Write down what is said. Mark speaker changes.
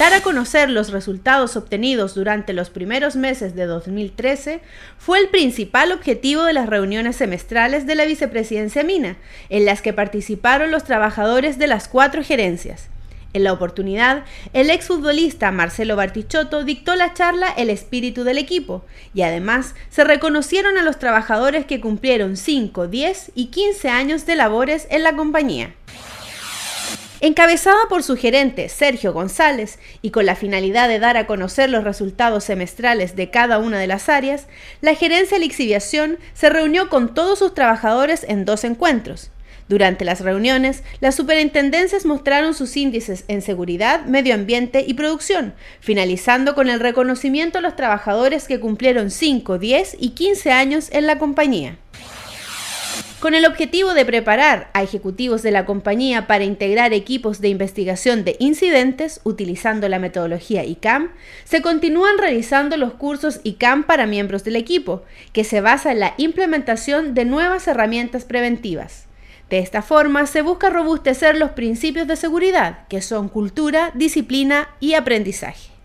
Speaker 1: Dar a conocer los resultados obtenidos durante los primeros meses de 2013 fue el principal objetivo de las reuniones semestrales de la vicepresidencia Mina, en las que participaron los trabajadores de las cuatro gerencias. En la oportunidad, el exfutbolista Marcelo Bartichotto dictó la charla El espíritu del equipo y además se reconocieron a los trabajadores que cumplieron 5, 10 y 15 años de labores en la compañía. Encabezada por su gerente Sergio González y con la finalidad de dar a conocer los resultados semestrales de cada una de las áreas, la gerencia de lixiviación se reunió con todos sus trabajadores en dos encuentros. Durante las reuniones, las superintendencias mostraron sus índices en seguridad, medio ambiente y producción, finalizando con el reconocimiento a los trabajadores que cumplieron 5, 10 y 15 años en la compañía con el objetivo de preparar a ejecutivos de la compañía para integrar equipos de investigación de incidentes utilizando la metodología ICAM, se continúan realizando los cursos ICAM para miembros del equipo, que se basa en la implementación de nuevas herramientas preventivas. De esta forma se busca robustecer los principios de seguridad, que son cultura, disciplina y aprendizaje.